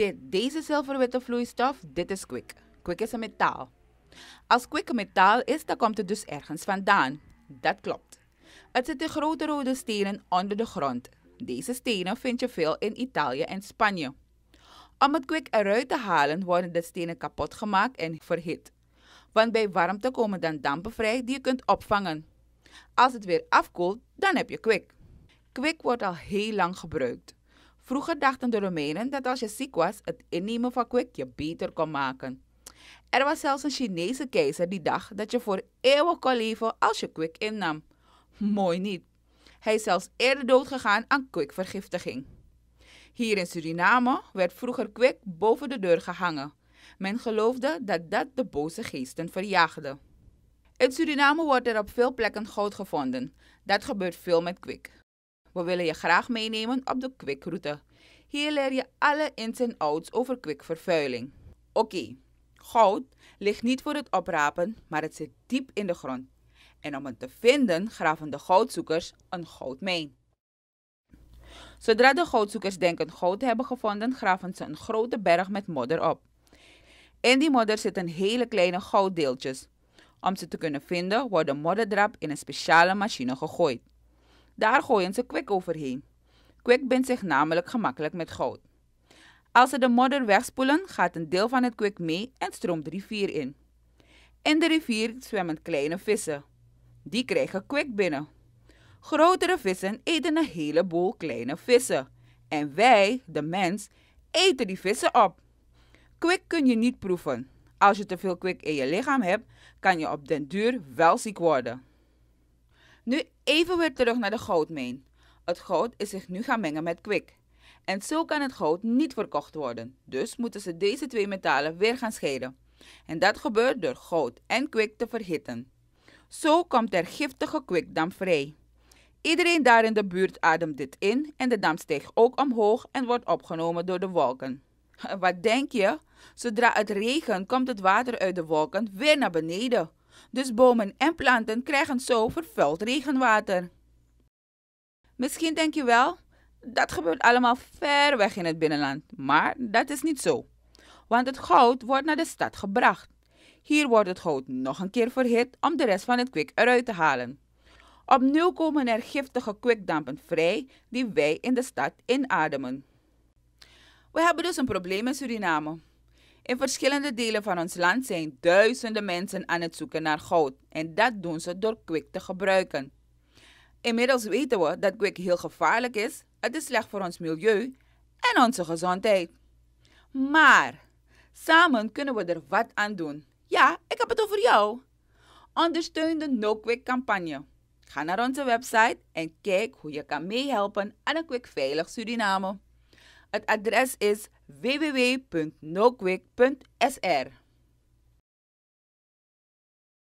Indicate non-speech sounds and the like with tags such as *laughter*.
dit, deze zilverwitte vloeistof, dit is kwik. Kwik is een metaal. Als kwik een metaal is, dan komt het dus ergens vandaan. Dat klopt. Het zit in grote rode stenen onder de grond. Deze stenen vind je veel in Italië en Spanje. Om het kwik eruit te halen worden de stenen kapot gemaakt en verhit. Want bij warmte komen dan dampen vrij die je kunt opvangen. Als het weer afkoelt, dan heb je kwik. Kwik wordt al heel lang gebruikt. Vroeger dachten de Romeinen dat als je ziek was, het innemen van kwik je beter kon maken. Er was zelfs een Chinese keizer die dacht dat je voor eeuwig kon leven als je kwik innam. Mooi niet. Hij is zelfs eerder doodgegaan aan kwikvergiftiging. Hier in Suriname werd vroeger kwik boven de deur gehangen. Men geloofde dat dat de boze geesten verjaagde. In Suriname wordt er op veel plekken goud gevonden. Dat gebeurt veel met kwik. We willen je graag meenemen op de kwikroute. Hier leer je alle ins en outs over kwikvervuiling. Oké, goud ligt niet voor het oprapen, maar het zit diep in de grond. En om het te vinden graven de goudzoekers een goudmijn. Zodra de goudzoekers denken goud hebben gevonden, graven ze een grote berg met modder op. In die modder zitten hele kleine gouddeeltjes. Om ze te kunnen vinden, wordt de modderdrap in een speciale machine gegooid. Daar gooien ze kwik overheen. Kwik bindt zich namelijk gemakkelijk met goud. Als ze de modder wegspoelen, gaat een deel van het kwik mee en stroomt de rivier in. In de rivier zwemmen kleine vissen. Die krijgen kwik binnen. Grotere vissen eten een heleboel kleine vissen. En wij, de mens, eten die vissen op. Kwik kun je niet proeven. Als je te veel kwik in je lichaam hebt, kan je op den duur wel ziek worden. Nu even weer terug naar de goudmijn. Het goud is zich nu gaan mengen met kwik. En zo kan het goud niet verkocht worden. Dus moeten ze deze twee metalen weer gaan scheiden. En dat gebeurt door goud en kwik te verhitten. Zo komt er giftige kwikdamp vrij. Iedereen daar in de buurt ademt dit in en de damp stijgt ook omhoog en wordt opgenomen door de wolken. *laughs* Wat denk je? Zodra het regent komt het water uit de wolken weer naar beneden. Dus bomen en planten krijgen zo vervuild regenwater. Misschien denk je wel, dat gebeurt allemaal ver weg in het binnenland. Maar dat is niet zo. Want het goud wordt naar de stad gebracht. Hier wordt het goud nog een keer verhit om de rest van het kwik eruit te halen. Opnieuw komen er giftige kwikdampen vrij die wij in de stad inademen. We hebben dus een probleem in Suriname. In verschillende delen van ons land zijn duizenden mensen aan het zoeken naar goud en dat doen ze door kwik te gebruiken. Inmiddels weten we dat kwik heel gevaarlijk is, het is slecht voor ons milieu en onze gezondheid. Maar samen kunnen we er wat aan doen. Ja, ik heb het over jou. Ondersteun de No Quick campagne. Ga naar onze website en kijk hoe je kan meehelpen aan een quick veilig Suriname. Het adres is www.nokwik.sr